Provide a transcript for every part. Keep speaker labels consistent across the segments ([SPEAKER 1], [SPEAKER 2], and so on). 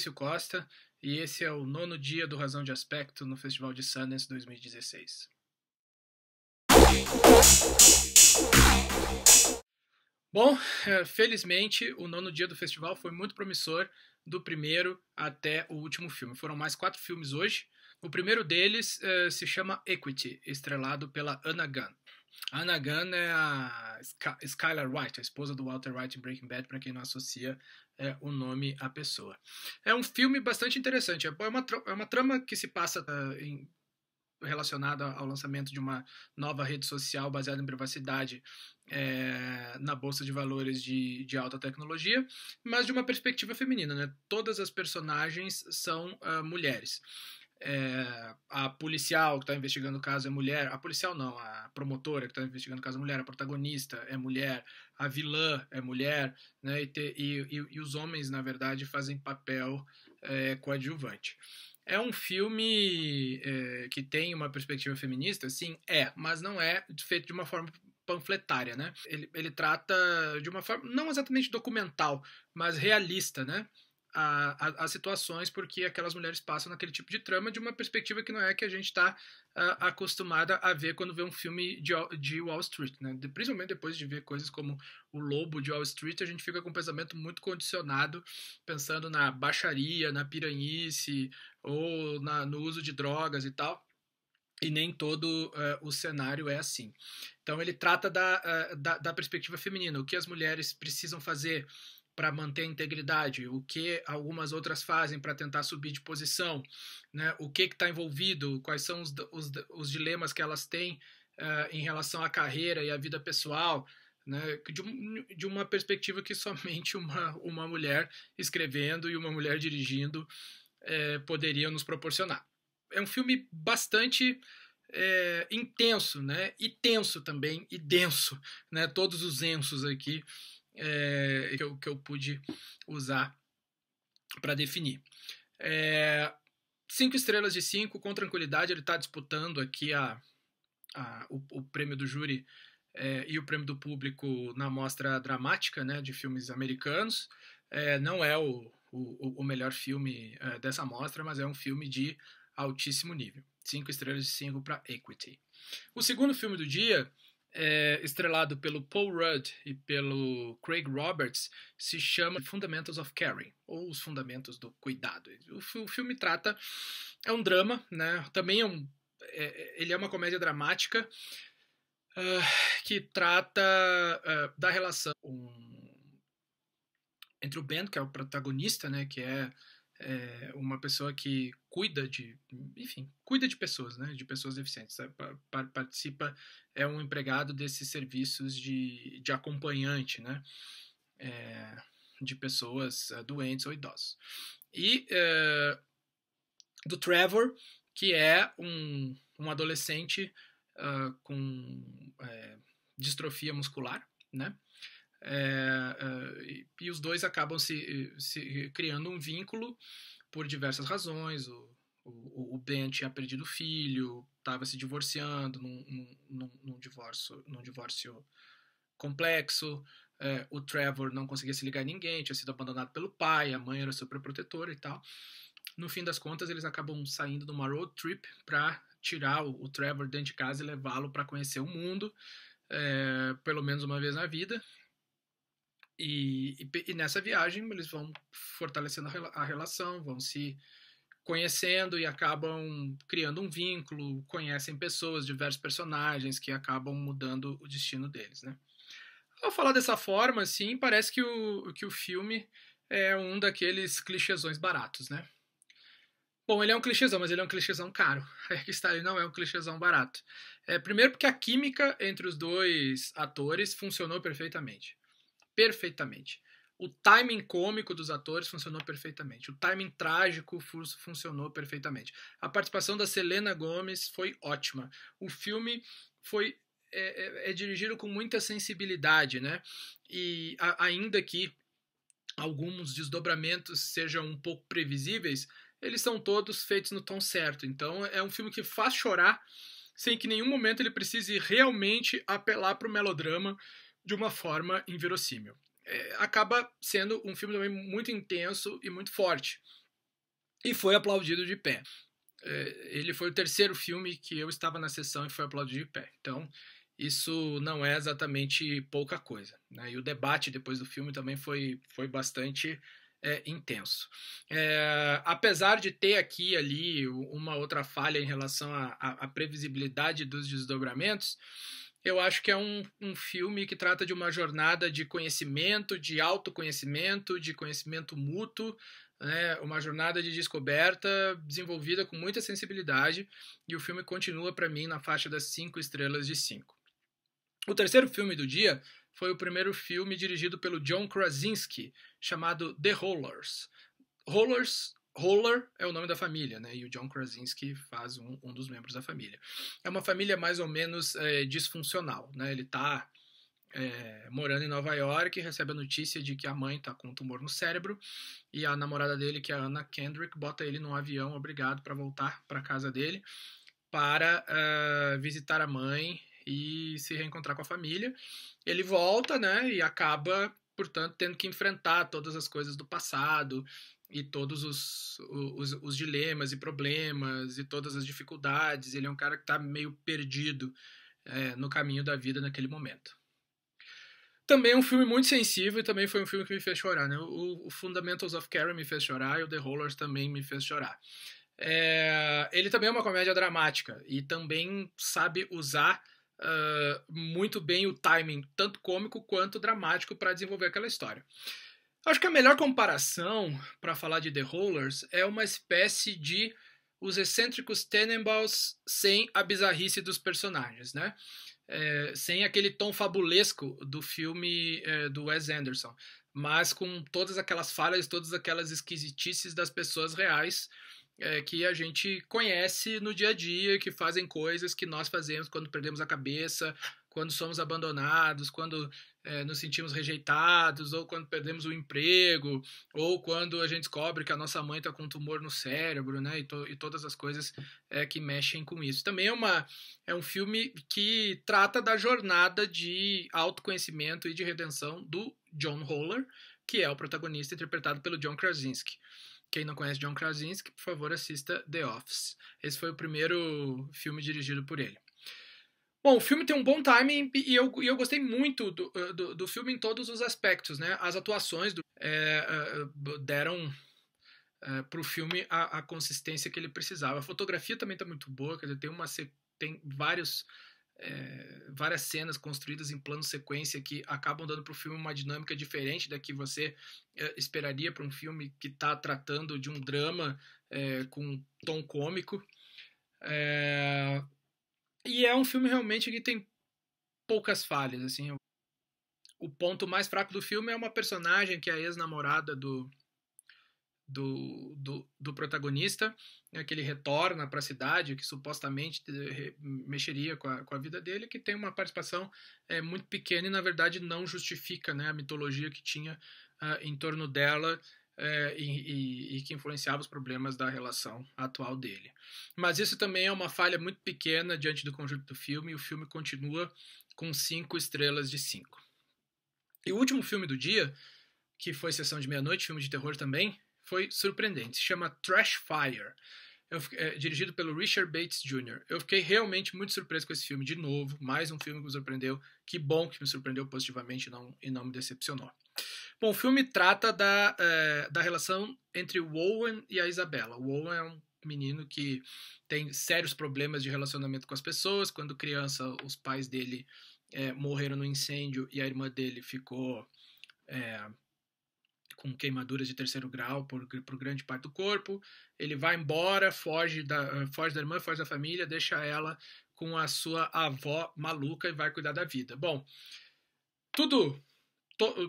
[SPEAKER 1] Maurício Costa e esse é o nono dia do Razão de Aspecto no Festival de Sundance 2016. Bom, é, felizmente o nono dia do festival foi muito promissor, do primeiro até o último filme. Foram mais quatro filmes hoje. O primeiro deles é, se chama Equity, estrelado pela Anna Gunn. Anna Gunn é a Skylar White, a esposa do Walter White em Breaking Bad, para quem não associa é o nome A Pessoa. É um filme bastante interessante. É, é uma, é uma trama que se passa uh, em, relacionada ao lançamento de uma nova rede social baseada em privacidade é, na bolsa de valores de, de, alta tecnologia, mas de uma perspectiva feminina. Né? Todas as personagens são uh, mulheres é, a policial que está investigando o caso é mulher, a policial não, a promotora que está investigando o caso é mulher, a protagonista é mulher, a vilã é mulher, né, e, te, e, e, e os homens, na verdade, fazem papel é, coadjuvante. É um filme é, que tem uma perspectiva feminista? Sim, é, mas não é feito de uma forma panfletária, né? Ele, ele trata de uma forma não exatamente documental, mas realista, né? a, a, as situações porque aquelas mulheres passam naquele tipo de trama de uma perspectiva que não é que a gente está uh, ah, acostumada a ver quando vê um filme de, de Wall Street, né? De, principalmente depois de ver coisas como O Lobo de Wall Street, a gente fica com um pensamento muito condicionado, pensando na baixaria, na piranhice ou na, no uso de drogas e tal e nem todo uh, o cenário é assim. Então ele trata da, uh, da, da, perspectiva feminina, o que as mulheres precisam fazer para manter a integridade, o que algumas outras fazem para tentar subir de posição, né? o que está envolvido, quais são os, os, os, dilemas que elas têm uh, em relação à carreira e à vida pessoal, né? de, um, de uma perspectiva que somente uma, uma mulher escrevendo e uma mulher dirigindo é, nos proporcionar. É um filme bastante é, intenso, né? e tenso também, e denso, né? todos os ensos aqui é, que, eu, que eu pude usar para definir. É, cinco estrelas de cinco, com tranquilidade, ele está disputando aqui a, a o, o, prêmio do júri é, e o prêmio do público na mostra dramática né, de filmes americanos. É, não é o, o, o melhor filme é, dessa mostra, mas é um filme de altíssimo nível. Cinco estrelas de cinco para Equity. O segundo filme do dia é, estrelado pelo Paul Rudd e pelo Craig Roberts, se chama Fundamentals of Caring, ou Os Fundamentos do Cuidado. O, o filme trata, é um drama, né? Também é um, é, é ele é uma comédia dramática uh, que trata uh, da relação um, entre o Ben, que é o protagonista, né? Que é, é uma pessoa que cuida de, enfim, cuida de pessoas, né, de pessoas deficientes, participa, é um empregado desses serviços de, de acompanhante, né, é, de pessoas é, doentes ou idosos. E é, do Trevor, que é um, um adolescente uh, com é, distrofia muscular, né, é, é, e, e os dois acabam se, se criando um vínculo por diversas razões. O, o, o Ben tinha perdido o filho, estava se divorciando num, num, num, divórcio, num divórcio complexo. É, o Trevor não conseguia se ligar a ninguém, tinha sido abandonado pelo pai, a mãe era super protetora e tal. No fim das contas, eles acabam saindo numa road trip para tirar o, o, Trevor dentro de casa e levá-lo para conhecer o mundo, é, pelo menos uma vez na vida. E, e, e nessa viagem eles vão fortalecendo a, a relação, vão se conhecendo e acabam criando um vínculo, conhecem pessoas, diversos personagens que acabam mudando o destino deles, né? Ao falar dessa forma, assim, parece que o, que o filme é um daqueles clichêsões baratos, né? Bom, ele é um clichêzão, mas ele é um clichêzão caro. É está, ele não é um clichêzão barato. É, primeiro porque a química entre os dois atores funcionou perfeitamente perfeitamente. O timing cômico dos atores funcionou perfeitamente. O timing trágico funcionou perfeitamente. A participação da Selena Gomes foi ótima. O filme foi é, é, é dirigido com muita sensibilidade, né? E a, ainda que alguns desdobramentos sejam um pouco previsíveis, eles são todos feitos no tom certo. Então é um filme que faz chorar sem que em nenhum momento ele precise realmente apelar para o melodrama de uma forma inverossímil. É, acaba sendo um filme também muito intenso e muito forte. E foi aplaudido de pé. É, ele foi o terceiro filme que eu estava na sessão e foi aplaudido de pé. Então, isso não é exatamente pouca coisa. Né? E o debate depois do filme também foi, foi bastante é, intenso. É, apesar de ter aqui ali uma outra falha em relação à previsibilidade dos desdobramentos, eu acho que é um, um filme que trata de uma jornada de conhecimento, de autoconhecimento, de conhecimento mútuo, né? uma jornada de descoberta desenvolvida com muita sensibilidade, e o filme continua para mim na faixa das cinco estrelas de cinco. O terceiro filme do dia foi o primeiro filme dirigido pelo John Krasinski, chamado The Rollers. Rollers Roller é o nome da família, né? E o John Krasinski faz um, um dos membros da família. É uma família mais ou menos é, disfuncional, né? Ele tá é, morando em Nova York, recebe a notícia de que a mãe tá com um tumor no cérebro e a namorada dele, que é a Anna Kendrick, bota ele num avião, obrigado, para voltar para casa dele para uh, visitar a mãe e se reencontrar com a família. Ele volta, né? E acaba portanto, tendo que enfrentar todas as coisas do passado, e todos os, os, os, dilemas e problemas e todas as dificuldades. Ele é um cara que está meio perdido é, no caminho da vida naquele momento. Também é um filme muito sensível e também foi um filme que me fez chorar. Né? O, o Fundamentals of Carrie me fez chorar e o The Rollers também me fez chorar. É, ele também é uma comédia dramática e também sabe usar uh, muito bem o timing, tanto cômico quanto dramático, para desenvolver aquela história. Acho que a melhor comparação para falar de The Rollers é uma espécie de os excêntricos Tenenbaums sem a bizarrice dos personagens, né? É, sem aquele tom fabulesco do filme é, do Wes Anderson, mas com todas aquelas falhas, todas aquelas esquisitices das pessoas reais é, que a gente conhece no dia a dia, que fazem coisas que nós fazemos quando perdemos a cabeça quando somos abandonados, quando é, nos sentimos rejeitados, ou quando perdemos o emprego, ou quando a gente descobre que a nossa mãe está com um tumor no cérebro, né? E, to e todas as coisas é, que mexem com isso. Também é, uma, é um filme que trata da jornada de autoconhecimento e de redenção do John Holler, que é o protagonista interpretado pelo John Krasinski. Quem não conhece John Krasinski, por favor, assista The Office. Esse foi o primeiro filme dirigido por ele. Bom, o filme tem um bom timing e eu, e eu gostei muito do, eh, do, do, filme em todos os aspectos, né? As atuações do, é, deram é, para o filme a, a, consistência que ele precisava. A fotografia também está muito boa, quer dizer, tem, uma, tem vários, é, várias cenas construídas em plano sequência que acabam dando para o filme uma dinâmica diferente da que você esperaria para um filme que está tratando de um drama com um tom cômico. É, e é um filme realmente que tem poucas falhas, assim. O ponto mais fraco do filme é uma personagem que é a ex-namorada do, do, do, do, protagonista, né, que ele retorna para a cidade, que supostamente eh, mexeria com a, com a vida dele, que tem uma participação é, muito pequena e, na verdade, não justifica né, a mitologia que tinha uh, em torno dela é, e, e, e, que influenciava os problemas da relação atual dele. Mas isso também é uma falha muito pequena diante do conjunto do filme, e o filme continua com cinco estrelas de cinco. E o último filme do dia, que foi Sessão de Meia-Noite, filme de terror também, foi surpreendente. Se chama Trash Fire. Eu, é, dirigido pelo Richard Bates Jr. Eu fiquei realmente muito surpreso com esse filme de novo, mais um filme que me surpreendeu. Que bom que me surpreendeu positivamente não, e não me decepcionou. Bom, o filme trata da, é, da relação entre o Owen e a Isabela. O Owen é um menino que tem sérios problemas de relacionamento com as pessoas. Quando criança, os pais dele é, morreram no incêndio e a irmã dele ficou é, com queimaduras de terceiro grau por, por grande parte do corpo. Ele vai embora, foge da, foge da irmã, foge da família, deixa ela com a sua avó maluca e vai cuidar da vida. Bom, tudo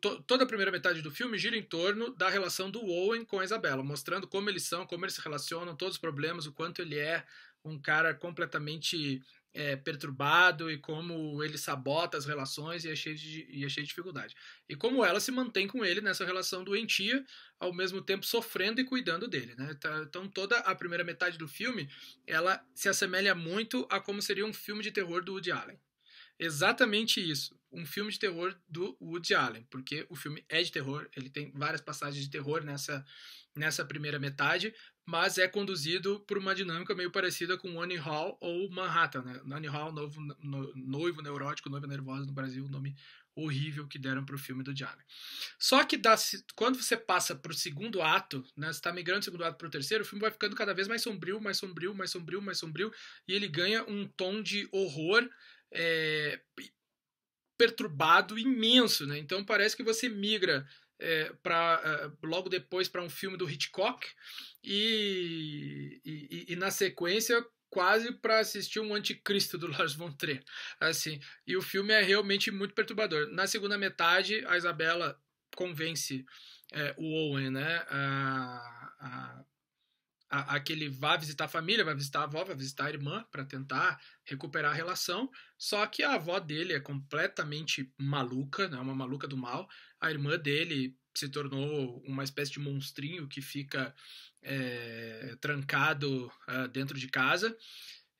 [SPEAKER 1] to, toda a primeira metade do filme gira em torno da relação do Owen com a Isabela, mostrando como eles são, como eles se relacionam, todos os problemas, o quanto ele é um cara completamente é, perturbado e como ele sabota as relações e é, cheio de, e é cheio de dificuldade. E como ela se mantém com ele nessa relação doentia, ao mesmo tempo sofrendo e cuidando dele. Né? Tá, então toda a primeira metade do filme, ela se assemelha muito a como seria um filme de terror do Woody Allen. Exatamente isso um filme de terror do Woody Allen, porque o filme é de terror, ele tem várias passagens de terror nessa, nessa primeira metade, mas é conduzido por uma dinâmica meio parecida com Annie Hall ou Manhattan. Né? Annie Hall, novo, no, noivo neurótico, noiva nervosa no Brasil, nome horrível que deram para o filme do Allen Só que quando você passa para o segundo ato, né, você está migrando do segundo ato para o terceiro, o filme vai ficando cada vez mais sombrio, mais sombrio, mais sombrio, mais sombrio, e ele ganha um tom de horror é, perturbado imenso, né? Então parece que você migra é, para é, logo depois para um filme do Hitchcock e, e, e na sequência quase para assistir um anticristo do Lars von Trier, assim. E o filme é realmente muito perturbador. Na segunda metade, a Isabela convence é, o Owen, né, a, a a, a que ele vá visitar a família, vai visitar a avó, vai visitar a irmã para tentar recuperar a relação. Só que a avó dele é completamente maluca, né, uma maluca do mal. A irmã dele se tornou uma espécie de monstrinho que fica é, trancado uh, dentro de casa.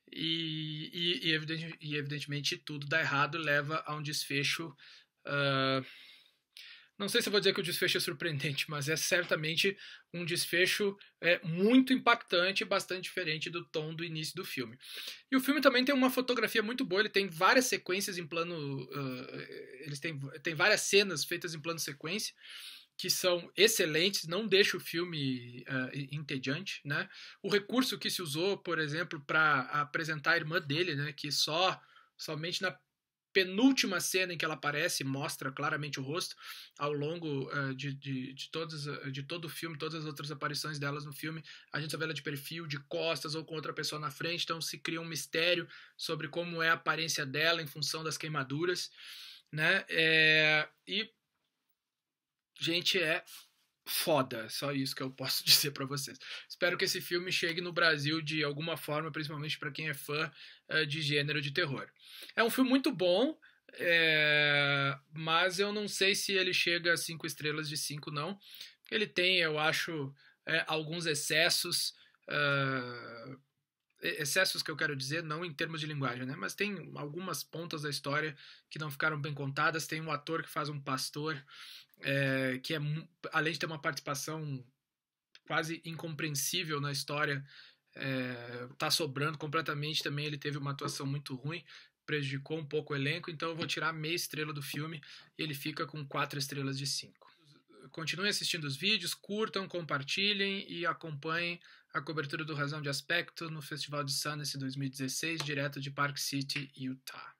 [SPEAKER 1] E, e, e, evidente, e, evidentemente tudo dá errado leva a um desfecho uh, não sei se vou dizer que o desfecho é surpreendente, mas é certamente um desfecho é, muito impactante, bastante diferente do tom do início do filme. E o filme também tem uma fotografia muito boa, ele tem várias sequências em plano. Uh, eles têm, têm várias cenas feitas em plano sequência que são excelentes, não deixa o filme uh, entediante, né? O recurso que se usou, por exemplo, para apresentar a irmã dele, né, que só somente na penúltima cena em que ela aparece, mostra claramente o rosto, ao longo uh, de, de, de, todos, eh, de todo o filme, todas as outras aparições delas no filme, a gente só vê ela de perfil, de costas ou com outra pessoa na frente, então se cria um mistério sobre como é a aparência dela em função das queimaduras, né? É, e, gente, é foda. Só isso que eu posso dizer para vocês. Espero que esse filme chegue no Brasil de alguma forma, principalmente para quem é fã uh, de gênero de terror. É um filme muito bom, é... mas eu não sei se ele chega a cinco estrelas de cinco não. Ele tem, eu acho, é, alguns excessos. Uh... excessos que eu quero dizer, não em termos de linguagem, né? Mas tem algumas pontas da história que não ficaram bem contadas. Tem um ator que faz um pastor é, que é, além de ter uma participação quase incompreensível na história, é, tá sobrando completamente também. Ele teve uma atuação muito ruim, prejudicou um pouco o elenco, então eu vou tirar meia estrela do filme e ele fica com quatro estrelas de cinco. Continuem assistindo os vídeos, curtam, compartilhem e acompanhem a cobertura do Razão de Aspecto no Festival de Sundance 2016, direto de Park City, Utah.